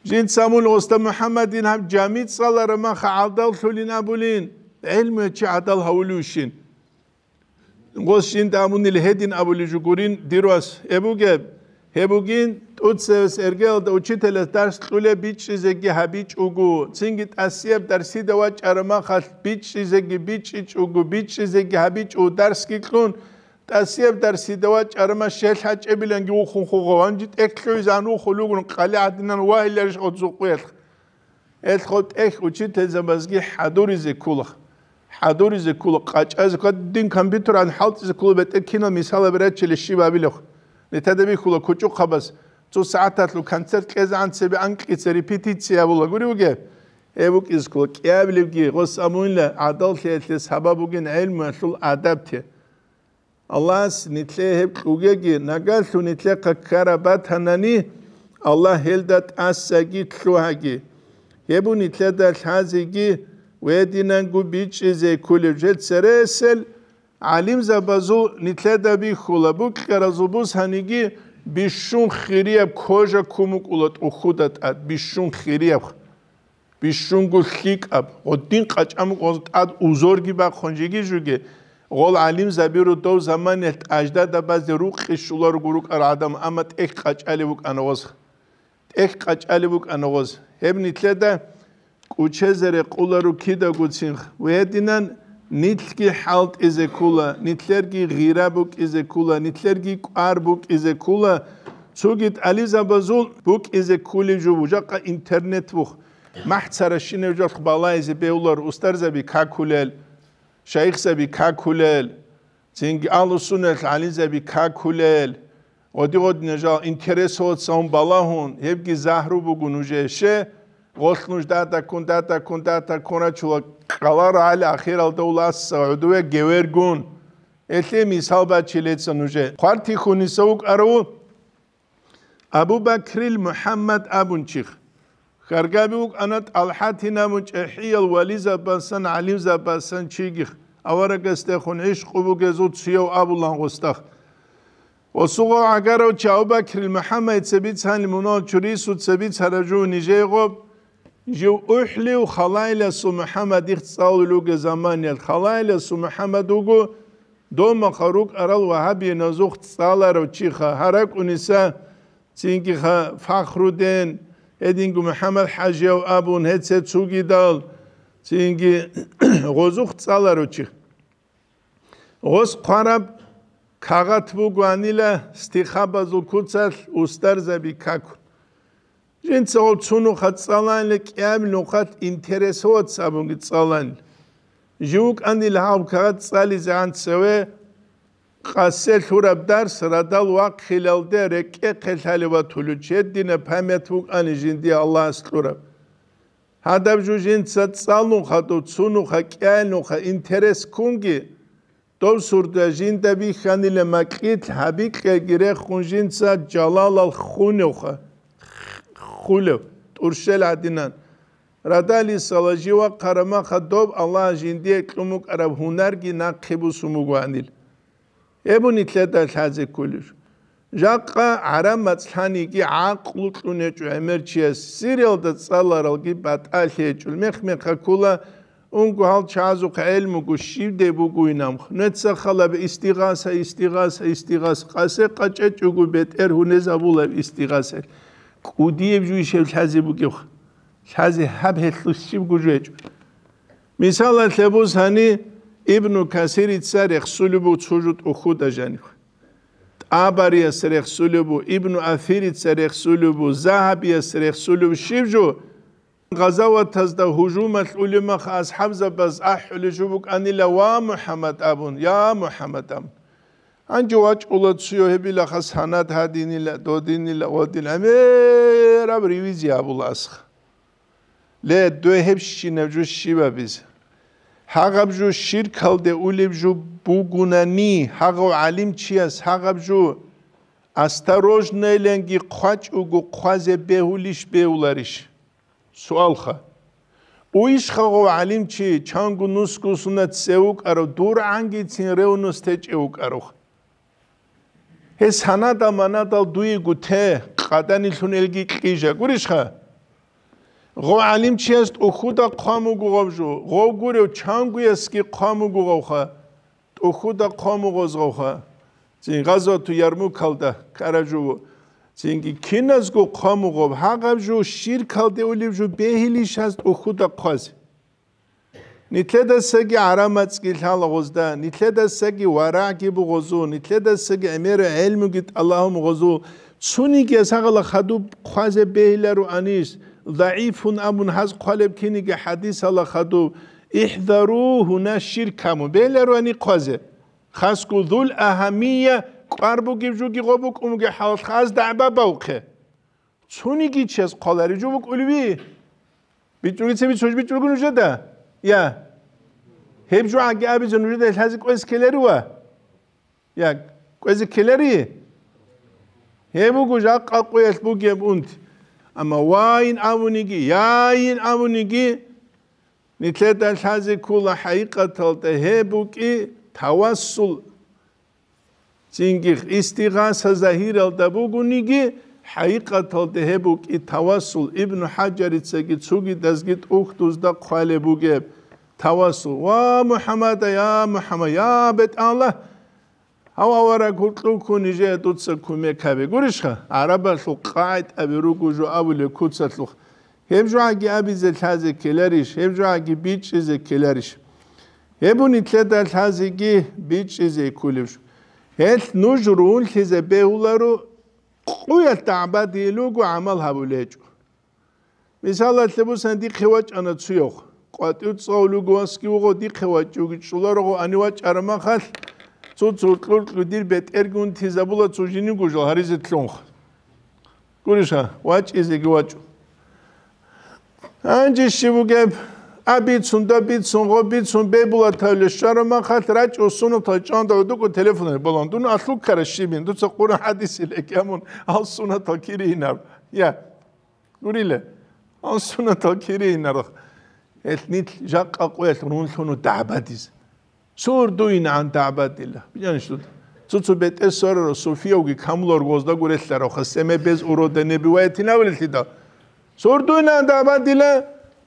ჯინ სამულ ოსტა მუჰამადინ ამ ჯამი წალარო მან ხა ადალ თულინ აბულინ ელმე ჩი ადალ ჰავლუშინ ნგოს შინ დამუნილ ჰედინ აბული ჯუგურინ დიროს ებუგე ებუგინ ტუცეს ერგელ და უჩიტელეს დარს ყულე ბიჭი ზეგი ჰაბი ჭუგუ ცინგი ტასიებ დარსი და ვაჭარმა ხალ ბიჭი ზეგი ბიჭი ჭუგუ ბიჭი ზეგი ჰაბი ჭუ დარს კიკლუნ ტასიებ დარსი და ვაჭარმა შელჰაჭებილენ გი უხუნ ხუღო ანჯი ტექლუის ანუ ხულუგუნ ყალი ადინან ვაილერშ ოცუყელ ეს ხო ტექ უჩიტელზე მასგი ჰადური ზე კულხ ჰადური ზე კულ ყაჭა ზე ყა დინ კომპიუტერ ან ჰალტი ზე კულ ბეტე კინო მისალებ რეჩელი შიბაბილო ნეთადები ხულა კუჭუ ხაბას თუ საათათლო კონცერტ კეზანცები ანკიცე რეპეტიცია ვულა გურიუგე ევუკისკო კიაბლიგი ყოსამუნლა ადალშეთლე საბაბუგენ ელმასულ ადაპტე ალას ნიტლე ჰებ ყუგეგი ნაგალშუ ნიტლე ყაკარაბა თანანი ალა ჰელდათ ასაგი თლუაგი ჰებუ ნიტლე და ლაზიგი ვედინან გუბიჩი ზე კულეჯეთ სერესელ ალიმ ზაბაზუ ნიტლე და ბი ხულაბუ ყარაზუბუს ჰანიგი ბიშუნ ხირიებ ქოჟა კუმუკულატ უხუდათ ად ბიშუნ ხირიებ ბიშუნ გულხიკაბ ოდინ ყაჭამ ყოსტად უზორგი ბა ხონჯიგი ჟუგე ღოლ ალიმ ზაბირუ დოვ ზამანე აჯდა და ბაზე რუყი შულარ გურუკარ ადამ ამა ტეხ ყაჭალი ვუკან ოღოს ტეხ ყაჭალი ვუკან ოღოს ჰებნი თლე და კუჩეზერე ყულარუ ქიდა გუცინ ვედინან ნიტკი ჰალტ იზე კულა ნიტლერგი ღირაბუკ იზე კულა ნიტლერგი კარბუკ იზე კულა ცუგით ალიზაბაზულ ბუკ იზე კული ჯუბუჯაყა ინტერნეტ ბუხ მაჰცარა შინევჯალ ხბალა იზე ბეულარ უსტარზები ქაკულელ შეიხსები ქაკულელ ცინგი ალუსუნელ ალიზები ქაკულელ ოდიოდ ნეჟა ინტერესოთ საუნ ბალაჰუნ ჰებგი ზაჰრუბუგუნუჟეშე ღოლხნუჟ დატა კუნდატა კუნდატა კონაჩულა ყвар ალი ახირალდოლა საუდუე გევერგუნ ესე მისალბაჩილეცონ უჟე ხვარტი ხუნისო უკარო აბუბაქრილ მუჰამმად აბუნჩიხ ხარგაბი უკანატ ალჰათინა მუჭიჰიალ ვალიზა ბასან ალიზა ბასან ჩიგიხ ავარაგასტე ხუნ ეშ ყუბუგეზო ციო აბულანღოსტახ ოსუღა აგარო ჩაუბაქრილ მუჰამმად ცებიცალ მუნოჩრისუ ცებიცარაჯუ ნიჟეღო ჟუ უჰლიუ ხალაილა სუ მუჰამადი ხსაულუ გე ზამანი ხალაილა სუ მუჰამადუგუ დომა ხარუკ არალ ვაჰაბი ნაზუ ხსალარო ჩი ხა ჰარაკუნისა ცინკი ხა ფახრუდენ ედინგუ მუჰამად ჰაჯი ო აბუნ ჰეცე ცუგიდალ ცინკი ღოზუ ხსალარო ჩი ღოს ყარაბ ქაღათბუგუ ანილა სტიხაბაზუ კუცალ უსტარზები ქაკუ ვინცაო ცუნო ხაცალანი კიამი ნოხათ ინტერესოთ საბუნგი წალან ჟუკ ანილ ჰავ ხაცალი ზანცევე ყასელ ხურაბ დარს რადალ ვა ხილალდე რეკე ხელალევა თულუ ჩედინე ფამეთუ ანი ჟინდი ალას ხურაბ ჰადაბ ჟუ ჟინცა წალუნ ხატო ცუნო ხა კიანო ხა ინტერეს კუნგი დოვ სურდა ჟინდები ხანილე მაკით ჰაბი ყეგირე ხუნჟინცა ჯალალალ ხუნო ხა ხულევ ტურშელ ადინან რადალი სალაჟივა ყარმა ხადობ ალლაჰ ჟინდი ეკლუმუკ არაბ ჰუნარგი ნაკიბუ სუმუგვანილ ებუნი თლედა ლაზე კულიშ ჟაყა არამა ცლანი კი აყლუ ტუნეჭუ ემერჩიეს სირელ და წალარალ კი ბატალე ჭულ მეხმე ხაკულა უნგო ჰალ ჩაზუ ხელმუ გუ შივდე ბუ გუინამ ხნეცა ხალა ბე ისტიღასა ისტიღასა ისტიღას ყასე ყაჭე ჭუგუ ბეტერ ჰუნეზაბულა ისტიღასა კუდიებ ჟი შევლაზე ბუგე ხაზე ჰაბე ხუშიმ გუჟეჭ მისალა თებუსანი იბნუ კასირი წარე ხსულიბუ ჩუჟუტ უხუდა ჟანი აბარია სერე ხსულიბუ იბნუ აფირი წარე ხსულიბუ ზაჰაბია სერე ხსულიბ შივჟუ ღაზავათაზ და ჰუჟუმალ ულემა ხას ჰამზა ბას აჰლი ჟუბუკ ანილა ვა მუჰამად აბუნ ია მუჰამად აბუნ ანჯო აჭულაციო ებილა ხასანად ჰადინილა დოდინილა ოდინა მე რა რევიზია ბულასხ ლე დუჰებში ნევჯუ შიბაბის ჰაგაბჟუ შირქალდე ულებჟუ ბუგუნანი ჰაგო ალიმჩიას ჰაგაბჟუ ასტაროჟნელენგი ყვაჭუგუ ყვაზე ბეულიშ ბეულარიშ სუალხა უიშ ხაგო ალიმჩი ჩანგუ ნუსკუსუნა წეუკარო დურ ანგიცინ რეუნოს თეჭეუკაროხ ეს ანადა მანადა დუიგუ თე ყადანი ლუნელგი ყიჟა გურიშხა ღო ალიმჩიას ტუხუ და ყამუ გუღავჟუ ღო გურევ ჩანგუეს კი ყამუ გუღავხა ტუხუ და ყამუ გოზღავხა წინ ღაზო თუ ярმუ ქალდა караჟუ წინკი კინას გუ ყამუ გუღავ ჰაგავჟუ შირ ქალდე ულივჟუ ბეჰილიშას ტუხუ და ყაზი ნიტლედასეგი არამაც გილალღოს და ნიტლედასეგი ვარაგი ბუღოზუ ნიტლედასეგი ემერე ელმუგით ალაჰუმ ღოზუ ჩუნიგე საღალა ხადუ ხვაზე ბეილარუ ანის ლაიფუნ ამუნ ჰაზ ყალებ ქინიგე ჰადის ალა ხადუ იჰდარუ ჰუნა შირკამუ ბეილარუ ანი ყვაზე ხასკუ ზულ აჰამია ყარბუ გიბჟუ გიყობუ კუმგე ჰალ ხაზ დაბა ბაუხე ჩუნიგი ჩეს ყალარი ჯუბუ კულვი ბიჭუგიცები ჩუჯ ბიჭუგუნუ ჟადა ya hebjo age abizun ride has quiz killer wa ya quiz killer hebu guja qaqqes bugem und ama wain amunigi yain amunigi nitleta has kula haqiqatal te hebu ki tawassul cingih istighasa zahir al da bugunigi haqiqatal te hebu ki tawassul ibn hajar itsegi tsugi dasgit uxtuz da qale bugeb თავასო ვა მუჰამადა ია მუჰამა ია ბეთ ალა ჰავა ვარა გულკუ ქუნიჟე დუცა ქუმე ქავე გურიშხა араბა სუ ყაით აბი როგუ ჟო აბული ქუცა ლუხ ჰემჟაგი აბი ზე ლაზე ქელერიშ ჰემჟაგი ბიჩი ზე ქელერიშ ჰებუნი თლედა ლაზიგი ბიჩი ზე ქულიშ ჰელ ნუჟრუნ ლიზე ბეულარუ ყუია ტამბა დილუგუ ამალ ჰაბულეჭ მისალათ ლებუსანდი ხევაჭანა ცუიოხ კვატიუცოლუ გონსკი უღო დიხევა ჯუგიშულა როგო ანი ვაჭარმა ხალ ცუცურკლურ კვიდი ბეტერგუნ თიზაბულა ცუჟინი გუჟო ჰარიზე თლონხ გურიშა ვაჭ იზი გვაჭო ანჯი შიბუგებ აბიცუნდა ბიცუნღო ბიცუნ ბებულა თავლე შარმა ხალ რაჭო სუნუთა ჭანდა დუკო ტელეფონები ბოლანდუნ ასლუ ქარა შიბინ დუცა ყურა ჰადისი ლეკემონ ალსუნა თოქირინა ია გურილე ალსუნა თოქირინა რო ეთნით ჟაკაყუეს რუნსუნუ დააბადის სურდუინ ან დააბადილა ბიჯანიშუთ ცუცუბეტეს სორო სოფიოგი კამლორ გოზდაგურესლა რო ხსემებეს უროდენები ვაეთინავლითი და სურდუინ ან დააბადილა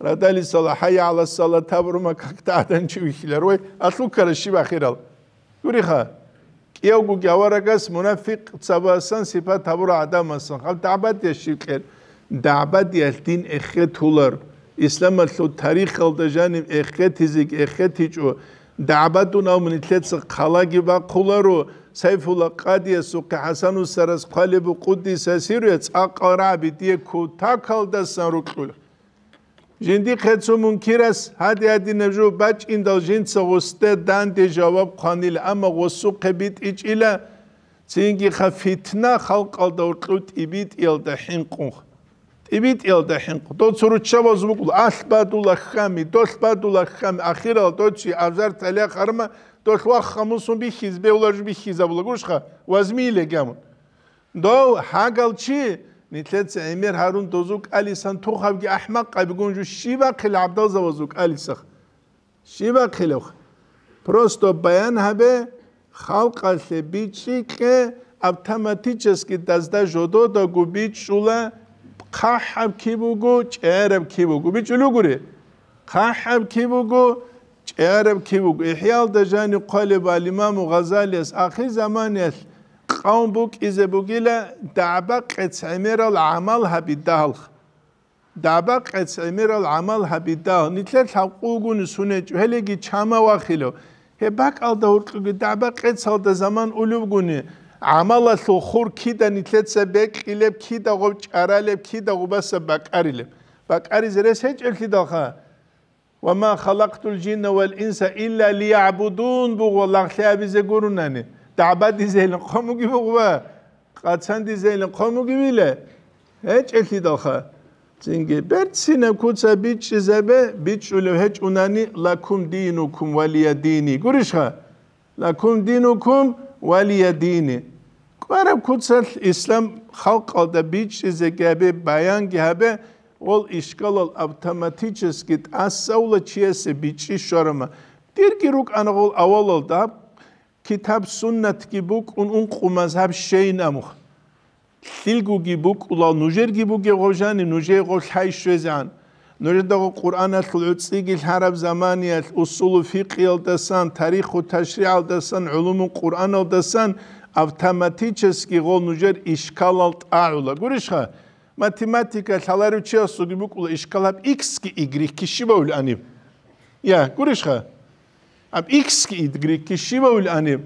რადალი სალა ჰაია ალა სალა თაბრუმა კაკტადან ჩვიხილა როი ასულ ქარში ვახერალ გურიხა კიოგუ გავარაგას მონაფიკ წაბასან სიფა თაბრუ ადამასან ხალ დააბადია შიკერ დააბადია დინ ეხეთულარ ისლამალ თარიხ ხალდაჟანი ეხეთი ზიგ ეხეთი ჭო დააბატუნა მნითლეც ხალაგი ბაქულარო საიფულა ყადია სუკა ჰასანუ სარას ყალიბუ ყუდისა სირია წაყრაბი დიე ქუ თაკალდასან როკულ ჟინდი ხეცუ მუნკირას ჰადი ადი ნეჟუ ბაჭინდა ჟინცა ვოსტე დანდე ჯავაბ ყანილ ამა ვოსუ ყებით იჭილა წინგი ხა ფიტნა ხალ ყალდა ორყუ ტიბი ტილდა ჰინყუნ ტივიტიალ და ჰენყო ცურუ ჩავაზმუკულ ასბადულა ხამი დოსბადულა ხამი ახირალ დოჩი აზარ თალია ხარმა დოშვა ხამუსუმ ბი ხიზბეულაჟ ბი ხიზაბულა გუშხა ვაზმი ლეგამ დო ჰაგალჩი ნიტლეც ემერ ჰარუნ დოზუკ ალისან თუხავგი აჰმაყ ყაბგონჯუ შიბა ხილ აბდალ ზავაზუკ ალისახ შიბა ხილო პროსტო ბაიან ჰაბე ხალყალე ბიჭიყე ავტომატიჩესკი დაზდა ჟოდო და გუბიჩულა ხაჰაბ ქიბუგუ ჭერებ ქიბუგუ ბიჭლუგური ხაჰაბ ქიბუგუ ჭერებ ქიბუგუ იჰიალ დაჟანი ყალიბა ლიმამუ ღაზალიას ახი ზამანეს ყაუმ ბუკ იზე ბუგილა დააბა ყეცემერალ ამალ ჰაბიდალ დააბა ყეცემერალ ამალ ჰაბიდალ ნიტლე თაყუგუნი სუნე ჭველიგი ჩამავახილო ჰებაკალ და ურყიგი დააბა ყეცალ და ზამან ულუგუნი ამალასო ხურ ქიდან იცეცებე ყილებ ქიდა ღო ჭარალებ ქიდა უბასა ბაკარილებ ბაკარიზე რე შეჭელთი დახა وما خلقت الجن والانس الا ليعبدون بوغلخيابيزه ګورونني دعبدي زيل قوموګي بوغوا قاتساندي زيل قوموګي ویله هچلتي داخه څنګه برڅینه کوڅه بیچ زبه بیچ ولې هچونني لکم دینوکم ولیا دینی ګورشه لکم دینوکم ვალია დინი ყარა ქუცელ ისლამ ხალყალდა ბიჩიზეგები ბაიანგიაბე ол ისკალალ ავტომატიჩესკი ასაულა ჩიესე ბიჩი შორმა დირკი რუკ ანღოლ ავალალ და კიტაბ სუნნათ კი ბუკ უნ უნ ყუმაზაბ შეინამუ ლილგუგი ბუკ ულა ნუჟერგი ბუგე ღოჟანი ნუჟე ღო ხაი შეზან ნუჟდაღო ყურანას ლუციგილ ჰარაბ ზამანიას უსულუ ფიყილდასან თარიხუ ტაშრიალდასან ულუმუ ყურანალდასან ავტომატიჩესკი ღონუჟერ ისკალალტ აულა გურიშხა მათემატიკა ხალარუჩიასუ გიბუკულა ისკალაბ იქსკი იგრიკი შიბაულ ანიბ ია გურიშხა ამ იქსკი იგრიკი შიბაულ ანიბ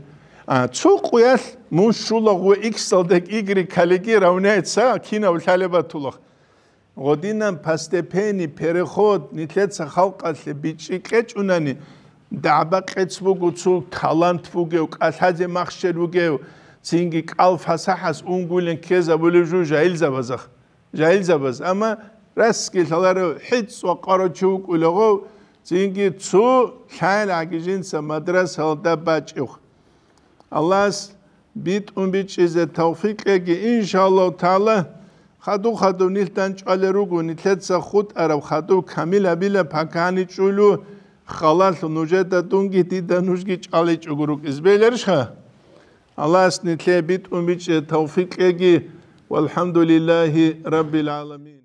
ა ცუ ყუას მუშულა ღუ იქსალდეკ იგრი კალიგი რავნეცა კინა ვთალებათულა ღოდინან ფასტეფენი ფერეხოთ ნიტლეცა ხალყალე ბიჭი ყეჭუნანი დააბაყეცბუგუცულ თალანთბუგევ კათაძე მახშერუგევ ცინგი კალფასაჰას უნგულენ ქეზა ბულუჟუ ჟაილზაბაზახ ჟაილზაბაზ ამა რასკი თალარო ჰიც ვა ყაროჩი უკულოღო ცინგი ცუ ხაილ აგიჟინსა მადრას ჰალდა ბაჭიხ ალას ბიტუნ ბიჭიზე თავფიკეგი ინშალო თალა ხადუ ხადუ ნილთან ჭალე რუგუნი თეცა ხუთ არავ ხადუ კამილა ბილა ფაკანი ჭულუ ხალალ ნუჟეთა დუნგი დიდა ნუშგი ჭალე ჭუგრუკის ბელერშ ხა ალას ნილთე ბიტუმიჭ თავფიკეგი ვალჰამდულილაჰი რაბილ ალამინ